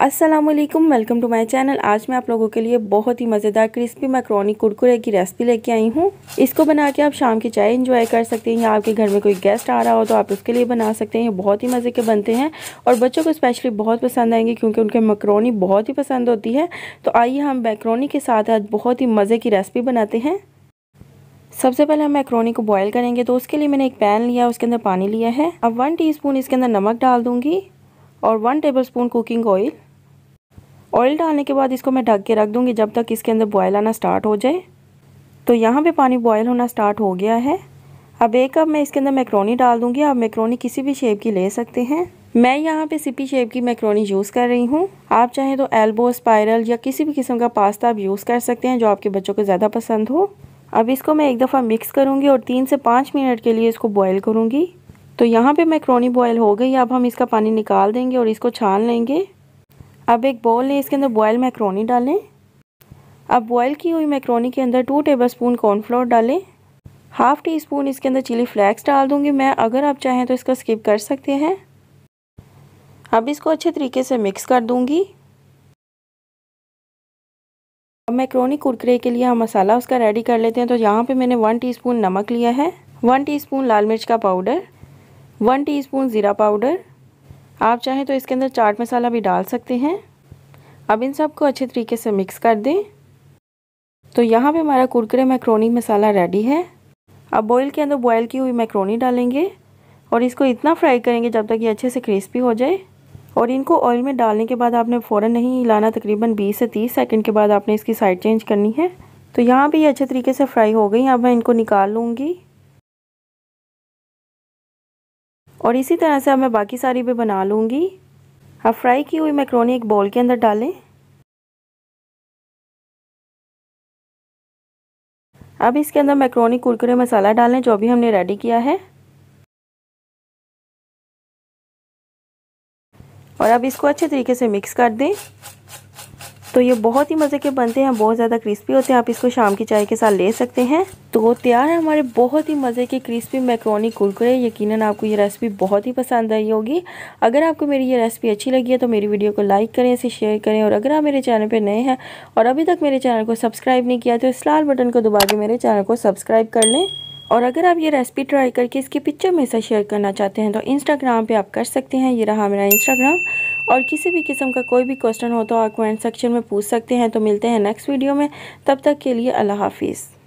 Aslam welcome to my channel आज मैं आप लोगों के लिए बहुत ही मज़ेदार क्रिस्पी मैक्रोनी कुरकुरे की रेसिपी लेके आई हूँ इसको बना के आप शाम की चाय इन्जॉय कर सकते हैं या आपके घर में कोई गेस्ट आ रहा हो तो आप उसके लिए बना सकते हैं ये बहुत ही मज़े के बनते हैं और बच्चों को स्पेशली बहुत पसंद आएंगे क्योंकि उनके मैक्रोनी बहुत ही पसंद होती है तो आइए हम मैक्रोनी के साथ आज बहुत ही मज़े की रेसिपी बनाते हैं सबसे पहले हम मैक्रोनी को बॉयल करेंगे तो उसके लिए मैंने एक पैन लिया उसके अंदर पानी लिया है अब वन स्पून इसके अंदर नमक डाल दूँगी और one tablespoon cooking oil oil डालने के बाद इसको मैं ढक के रख दूँगी जब तक इसके अंदर बॉयल आना स्टार्ट हो जाए तो यहाँ पे पानी बॉयल होना स्टार्ट हो गया है अब एक कप मैं इसके अंदर मैक्रोनी डाल दूँगी आप मैक्रोनी किसी भी शेप की ले सकते हैं मैं यहाँ पे सिपी शेप की मैक्रोनी यूज़ कर रही हूँ आप चाहें तो एल्बो स्पायरल या किसी भी किस्म का पास्ता आप यूज़ कर सकते हैं जो आपके बच्चों को ज़्यादा पसंद हो अब इसको मैं एक दफ़ा मिक्स करूँगी और तीन से पाँच मिनट के लिए इसको बॉयल करूँगी तो यहाँ पे मैक्रोनी बॉयल हो गई अब हम इसका पानी निकाल देंगे और इसको छान लेंगे अब एक बॉल लें इसके अंदर बॉयल मैक्रोनी डालें अब बॉयल की हुई मैक्रोनी के अंदर टू टेबल स्पून कॉर्नफ्लोर डालें हाफ़ टी स्पून इसके अंदर चिली फ्लैक्स डाल दूंगी मैं अगर आप चाहें तो इसका स्किप कर सकते हैं अब इसको अच्छे तरीके से मिक्स कर दूंगी अब मैक्रोनी कुरकरे के लिए हम मसाला उसका रेडी कर लेते हैं तो यहाँ पे मैंने वन टीस्पून नमक लिया है वन टीस्पून लाल मिर्च का पाउडर वन टीस्पून ज़ीरा पाउडर आप चाहें तो इसके अंदर चाट मसाला भी डाल सकते हैं अब इन सबको अच्छे तरीके से मिक्स कर दें तो यहाँ पे हमारा कुरकुरे मैक्रोनी मसाला रेडी है अब बॉईल के अंदर बॉयल की हुई मैक्रोनी डालेंगे और इसको इतना फ्राई करेंगे जब तक ये अच्छे से क्रिस्पी हो जाए और इनको ऑयल में डालने के बाद आपने फ़ौर नहीं हिलाना तकरीबन 20 से 30 सेकंड के बाद आपने इसकी साइड चेंज करनी है तो यहाँ पे ये अच्छे तरीके से फ्राई हो गई अब मैं इनको निकाल लूँगी और इसी तरह से अब मैं बाकी सारी भी बना लूँगी अब फ्राई की हुई मैक्रोनी एक बॉल के अंदर डालें अब इसके अंदर मैक्रोनी कुरकुरे मसाला डालें जो भी हमने रेडी किया है और अब इसको अच्छे तरीके से मिक्स कर दें तो ये बहुत ही मज़े के बनते हैं बहुत ज़्यादा क्रिस्पी होते हैं आप इसको शाम की चाय के साथ ले सकते हैं तो तैयार है हमारे बहुत ही मज़े के क्रिस्पी मैक्रोनी कुरकुरे यकीनन आपको ये रेसिपी बहुत ही पसंद आई होगी अगर आपको मेरी ये रेसिपी अच्छी लगी है तो मेरी वीडियो को लाइक करें इसे शेयर करें और अगर आप मेरे चैनल पर नए हैं और अभी तक मेरे चैनल को सब्सक्राइब नहीं किया तो इस लाल बटन को दबा के मेरे चैनल को सब्सक्राइब कर लें और अगर आप ये रेसिपी ट्राई करके इसकी पिक्चर मेरे साथ शेयर करना चाहते हैं तो इंस्टाग्राम पर आप कर सकते हैं ये रहा मेरा इंस्टाग्राम और किसी भी किस्म का कोई भी क्वेश्चन हो तो आप कमेंट सेक्शन में पूछ सकते हैं तो मिलते हैं नेक्स्ट वीडियो में तब तक के लिए अल्लाह हाफिज़